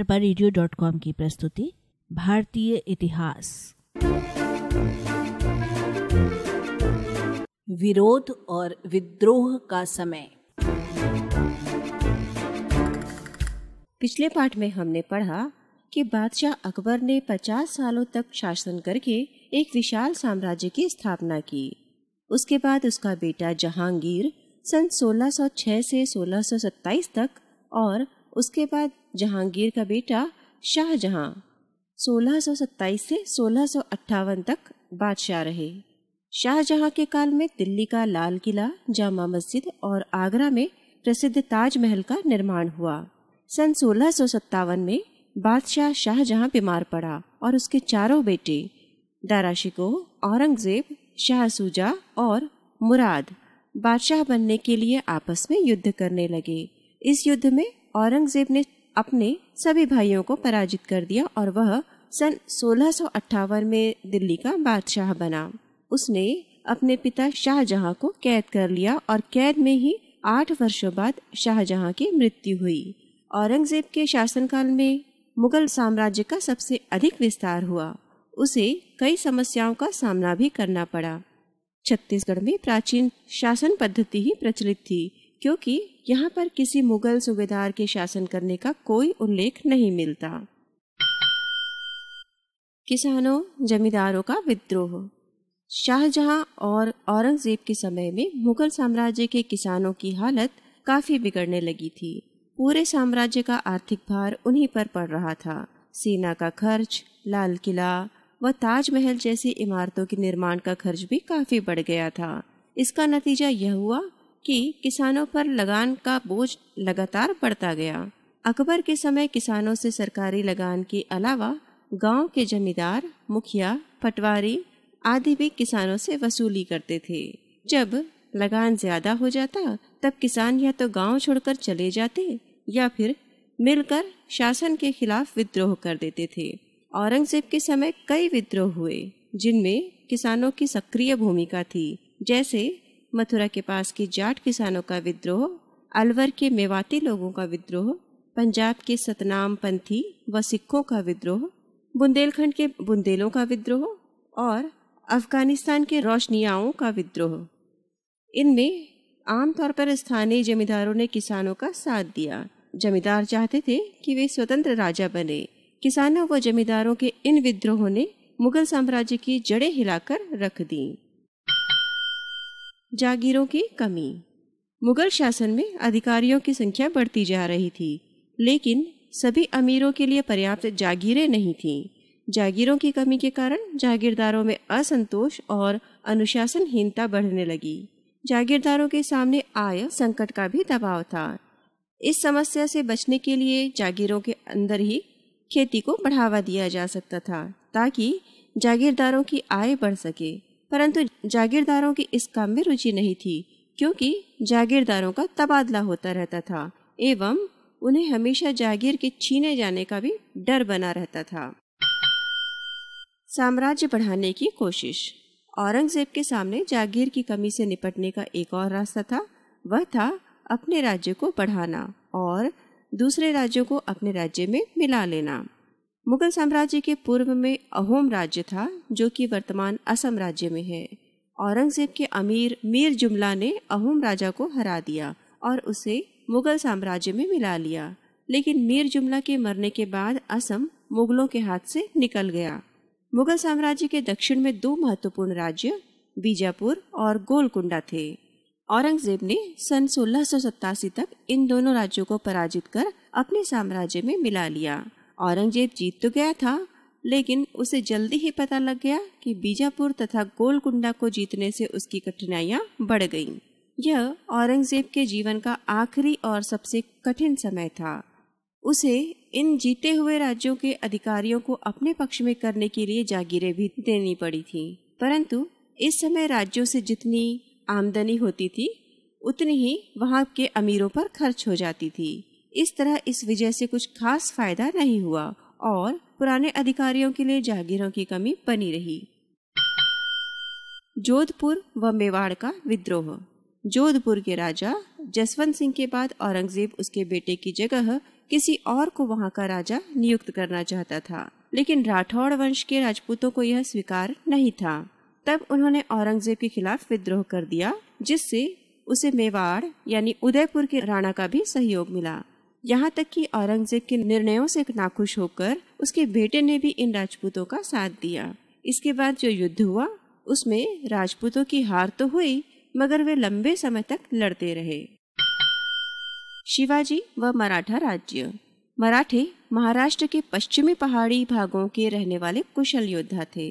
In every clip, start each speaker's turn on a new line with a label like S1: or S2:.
S1: अरबा radio dot com की प्रस्तुति भारतीय इतिहास विरोध और विद्रोह का समय पिछले पाठ में हमने पढ़ा कि बादशाह अकबर ने 50 सालों तक शासन करके एक विशाल साम्राज्य की स्थापना की उसके बाद उसका बेटा जहांगीर सन 1606 से 1627 तक और उसके बाद जहांगीर का बेटा शाहजहां 1627 से सोलह तक बादशाह रहे शाहजहां के काल में दिल्ली का लाल किला जामा मस्जिद और आगरा में प्रसिद्ध ताजमहल का निर्माण हुआ सन सोलह में बादशाह शाहजहां बीमार पड़ा और उसके चारों बेटे दारा शिकोह औरंगजेब शाह सुजा और मुराद बादशाह बनने के लिए आपस में युद्ध करने लगे इस युद्ध में औरंगजेब ने अपने सभी भाइयों को पराजित कर दिया और वह सन सोलह में दिल्ली का बादशाह बना उसने अपने पिता शाहजहां को कैद कर लिया और कैद में ही आठ वर्षों बाद शाहजहां की मृत्यु हुई औरंगजेब के शासनकाल में मुगल साम्राज्य का सबसे अधिक विस्तार हुआ उसे कई समस्याओं का सामना भी करना पड़ा छत्तीसगढ़ में प्राचीन शासन पद्धति ही प्रचलित थी क्योंकि यहाँ पर किसी मुगल सूबेदार के शासन करने का कोई उल्लेख नहीं मिलता किसानों जमींदारों का विद्रोह शाहजहां और औरंगजेब के समय में मुगल साम्राज्य के किसानों की हालत काफी बिगड़ने लगी थी पूरे साम्राज्य का आर्थिक भार उन्हीं पर पड़ रहा था सेना का खर्च लाल किला व ताजमहल जैसी इमारतों के निर्माण का खर्च भी काफी बढ़ गया था इसका नतीजा यह हुआ कि किसानों पर लगान का बोझ लगातार बढ़ता गया अकबर के समय किसानों से सरकारी लगान के अलावा गांव के जमींदार मुखिया पटवारी आदि भी किसानों से वसूली करते थे जब लगान ज्यादा हो जाता तब किसान या तो गांव छोड़कर चले जाते या फिर मिलकर शासन के खिलाफ विद्रोह कर देते थे औरंगजेब के समय कई विद्रोह हुए जिनमें किसानों की सक्रिय भूमिका थी जैसे मथुरा के पास की जाट किसानों का विद्रोह अलवर के मेवाती लोगों का विद्रोह पंजाब के सतनाम पंथी व सिखों का विद्रोह बुंदेलखंड के बुंदेलों का विद्रोह और अफगानिस्तान के रोशनियाओं का विद्रोह इनमें आमतौर पर स्थानीय जमींदारों ने किसानों का साथ दिया जमींदार चाहते थे कि वे स्वतंत्र राजा बने किसानों व जमींदारों के इन विद्रोहों ने मुगल साम्राज्य की जड़ें हिलाकर रख दीं जागीरों की कमी मुगल शासन में अधिकारियों की संख्या बढ़ती जा रही थी लेकिन सभी अमीरों के लिए पर्याप्त जागीरें नहीं थीं जागीरों की कमी के कारण जागीरदारों में असंतोष और अनुशासनहीनता बढ़ने लगी जागीरदारों के सामने आय संकट का भी दबाव था इस समस्या से बचने के लिए जागीरों के अंदर ही खेती को बढ़ावा दिया जा सकता था ताकि जागीरदारों की आय बढ़ सके परंतु जागीरदारों की इस काम में रुचि नहीं थी क्योंकि जागीरदारों का तबादला होता रहता था एवं उन्हें हमेशा जागीर के छीने जाने का भी डर बना रहता था साम्राज्य बढ़ाने की कोशिश औरंगजेब के सामने जागीर की कमी से निपटने का एक और रास्ता था वह था अपने राज्य को बढ़ाना और दूसरे राज्यों को अपने राज्य में मिला लेना मुगल साम्राज्य के पूर्व में अहोम राज्य था जो कि वर्तमान असम राज्य में है औरंगजेब के अमीर मीर जुमला ने अहोम राजा को हरा दिया और उसे मुगल साम्राज्य में मिला लिया लेकिन मीर जुमला के मरने के बाद असम मुगलों के हाथ से निकल गया मुगल साम्राज्य के दक्षिण में दो महत्वपूर्ण राज्य बीजापुर और गोलकुंडा थे औरंगजेब ने सन सोलह तक इन दोनों राज्यों को पराजित कर अपने साम्राज्य में मिला लिया औरंगजेब जीत तो गया था लेकिन उसे जल्दी ही पता लग गया कि बीजापुर तथा गोलकुंडा को जीतने से उसकी कठिनाइयाँ बढ़ गईं। यह औरंगजेब के जीवन का आखिरी और सबसे कठिन समय था उसे इन जीते हुए राज्यों के अधिकारियों को अपने पक्ष में करने के लिए जागीरें भी देनी पड़ी थी परंतु इस समय राज्यों से जितनी आमदनी होती थी उतनी ही वहाँ के अमीरों पर खर्च हो जाती थी इस तरह इस विजय से कुछ खास फायदा नहीं हुआ और पुराने अधिकारियों के लिए जागीरों की कमी बनी रही जोधपुर व मेवाड़ का विद्रोह जोधपुर के राजा जसवंत सिंह के बाद औरंगजेब उसके बेटे की जगह किसी और को वहां का राजा नियुक्त करना चाहता था लेकिन राठौड़ वंश के राजपूतों को यह स्वीकार नहीं था तब उन्होंने औरंगजेब के खिलाफ विद्रोह कर दिया जिससे उसे मेवाड़ यानी उदयपुर के राणा का भी सहयोग मिला यहाँ तक कि औरंगजेब के निर्णयों से नाखुश होकर उसके बेटे ने भी इन राजपूतों का साथ दिया इसके बाद जो युद्ध हुआ उसमें राजपूतों की हार तो हुई मगर वे लंबे समय तक लड़ते रहे शिवाजी व मराठा राज्य मराठे महाराष्ट्र के पश्चिमी पहाड़ी भागों के रहने वाले कुशल योद्धा थे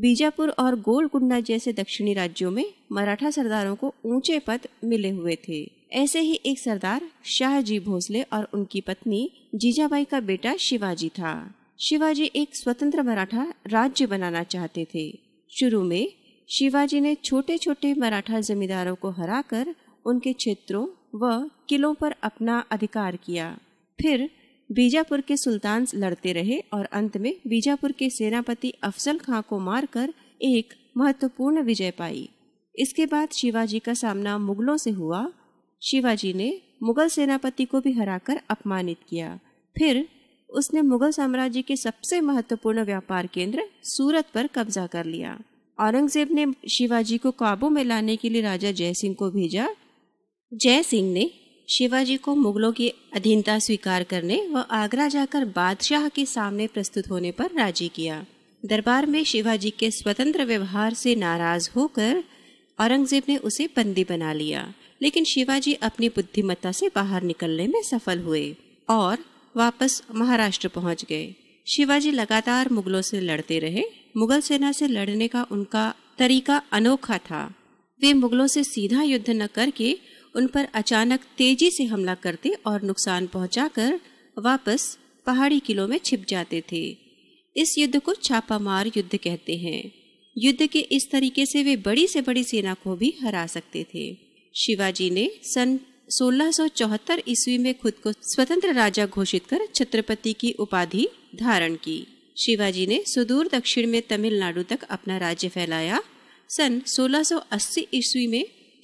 S1: बीजापुर और गोलकुंडा जैसे दक्षिणी राज्यों में मराठा सरदारों को ऊंचे पद मिले हुए थे ऐसे ही एक सरदार शाहजी भोसले और उनकी पत्नी जीजाबाई का बेटा शिवाजी था शिवाजी एक स्वतंत्र मराठा राज्य बनाना चाहते थे शुरू में शिवाजी ने छोटे छोटे मराठा जमींदारों को हराकर उनके क्षेत्रों व किलों पर अपना अधिकार किया फिर बीजापुर के सुल्तान लड़ते रहे और अंत में बीजापुर के सेनापति अफजल खां को मारकर एक महत्वपूर्ण विजय पाई इसके बाद शिवाजी का सामना मुगलों से हुआ शिवाजी ने मुगल सेनापति को भी हराकर अपमानित किया फिर उसने मुगल साम्राज्य के सबसे महत्वपूर्ण व्यापार केंद्र सूरत पर कब्जा कर लिया औरंगजेब ने शिवाजी को काबू में लाने के लिए राजा जयसिंह को भेजा जय सिंह ने शिवाजी को मुगलों की अधीनता स्वीकार करने व आगरा जाकर बादशाह के सामने प्रस्तुत होने पर राजी किया दरबार में शिवाजी के स्वतंत्र व्यवहार से नाराज होकर औरंगजेब ने उसे बंदी बना लिया लेकिन शिवाजी अपनी बुद्धिमत्ता से बाहर निकलने में सफल हुए और वापस महाराष्ट्र पहुंच गए शिवाजी लगातार मुगलों से लड़ते रहे मुगल सेना से लड़ने का उनका तरीका अनोखा था वे मुगलों से सीधा युद्ध न करके उन पर अचानक तेजी से हमला करते और नुकसान पहुंचाकर वापस पहाड़ी किलों में छिप जाते थे इस युद्ध को छापामार युद्ध कहते हैं युद्ध के इस तरीके से वे बड़ी से बड़ी सेना को भी हरा सकते थे शिवाजी ने सन 1674 ईस्वी में खुद को स्वतंत्र राजा घोषित कर छत्रपति की उपाधि धारण की शिवाजी ने सुदूर दक्षिण में तमिलनाडु तक अपना राज्य फैलाया सन 1680 ईस्वी में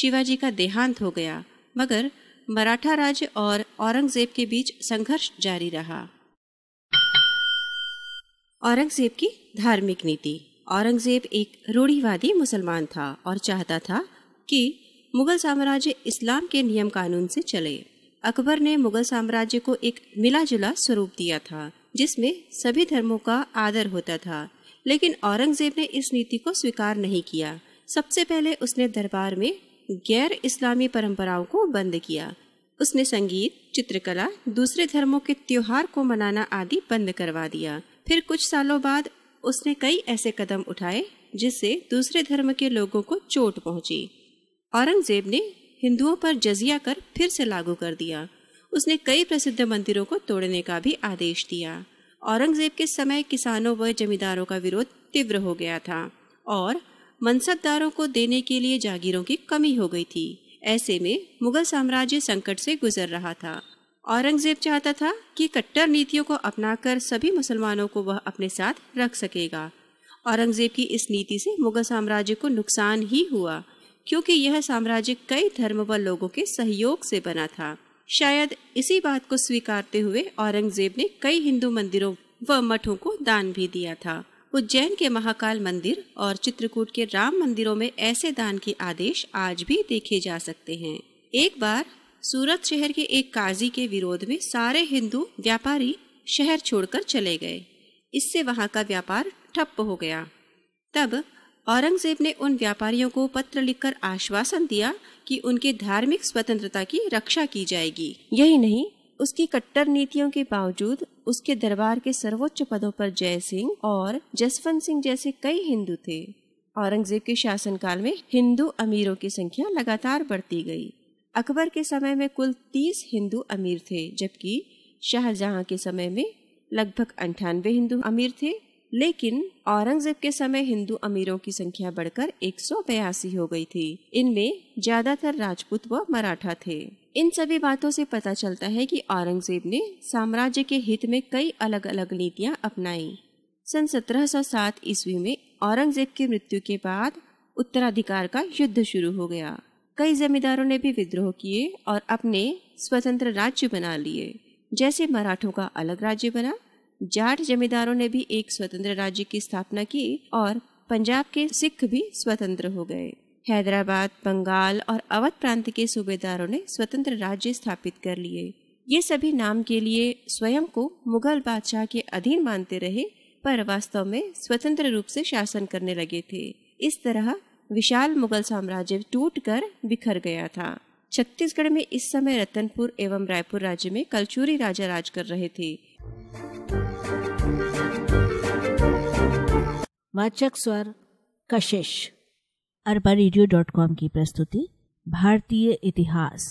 S1: शिवाजी का देहांत हो गया मगर मराठा राज्य और औरंगजेब के बीच संघर्ष जारी रहा औरंगजेब की धार्मिक नीति औरंगजेब एक रूढ़ीवादी मुसलमान था और चाहता था कि मुगल साम्राज्य इस्लाम के नियम कानून से चले अकबर ने मुगल साम्राज्य को एक मिला जुला स्वरूप दिया था जिसमें सभी धर्मों का आदर होता था लेकिन औरंगजेब ने इस नीति को स्वीकार नहीं किया सबसे पहले उसने दरबार में गैर इस्लामी परंपराओं को बंद किया उसने संगीत चित्रकला दूसरे धर्मों के त्योहार को मनाना आदि बंद करवा दिया फिर कुछ सालों बाद उसने कई ऐसे कदम उठाए जिससे दूसरे धर्म के लोगों को चोट पहुंची औरंगजेब ने हिंदुओं पर जजिया कर फिर से लागू कर दिया उसने कई प्रसिद्ध मंदिरों को तोड़ने का भी आदेश दिया औरंगजेब के समय किसानों व जमींदारों का विरोध तीव्र हो गया था और मनसबदारों को देने के लिए जागीरों की कमी हो गई थी ऐसे में मुगल साम्राज्य संकट से गुजर रहा था औरंगजेब चाहता था कि कट्टर नीतियों को अपनाकर सभी मुसलमानों को वह अपने साथ रख सकेगा औरंगजेब की इस नीति से मुगल साम्राज्य को नुकसान ही हुआ क्योंकि यह साम्राज्य कई धर्म व लोगों के सहयोग से बना था शायद इसी बात को स्वीकारते हुए औरंगजेब ने कई हिंदू मंदिरों व मठों को दान भी दिया था उज्जैन के महाकाल मंदिर और चित्रकूट के राम मंदिरों में ऐसे दान के आदेश आज भी देखे जा सकते हैं एक बार सूरत शहर के एक काजी के विरोध में सारे हिंदू व्यापारी शहर छोड़कर चले गए इससे वहाँ का व्यापार ठप्प हो गया तब औरंगजेब ने उन व्यापारियों को पत्र लिखकर आश्वासन दिया कि उनके धार्मिक स्वतंत्रता की रक्षा की जाएगी यही नहीं उसकी कट्टर नीतियों के बावजूद उसके दरबार के सर्वोच्च पदों पर जय सिंह और जसवंत सिंह जैसे कई हिंदू थे औरंगजेब के शासनकाल में हिंदू अमीरों की संख्या लगातार बढ़ती गई अकबर के समय में कुल तीस हिंदू अमीर थे जबकि शाहजहां के समय में लगभग अंठानवे हिंदू अमीर थे लेकिन औरंगजेब के समय हिंदू अमीरों की संख्या बढ़कर एक हो गई थी इनमें ज्यादातर राजपूत व मराठा थे इन सभी बातों से पता चलता है कि औरंगजेब ने साम्राज्य के हित में कई अलग अलग नीतियां अपनाई सन 1707 ईस्वी में औरंगजेब की मृत्यु के बाद उत्तराधिकार का युद्ध शुरू हो गया कई जमींदारों ने भी विद्रोह किए और अपने स्वतंत्र राज्य बना लिए जैसे मराठों का अलग राज्य बना जाट जमींदारों ने भी एक स्वतंत्र राज्य की स्थापना की और पंजाब के सिख भी स्वतंत्र हो गए हैदराबाद बंगाल और अवध प्रांत के सूबेदारों ने स्वतंत्र राज्य स्थापित कर लिए ये सभी नाम के लिए स्वयं को मुगल बादशाह के अधीन मानते रहे पर वास्तव में स्वतंत्र रूप से शासन करने लगे थे इस तरह विशाल मुगल साम्राज्य टूट कर बिखर गया था छत्तीसगढ़ में इस समय रतनपुर एवं रायपुर राज्य में कलचूरी राजा राज कर रहे थे वाचक स्वर कशिश अरबा रेडियो डॉट कॉम की प्रस्तुति भारतीय इतिहास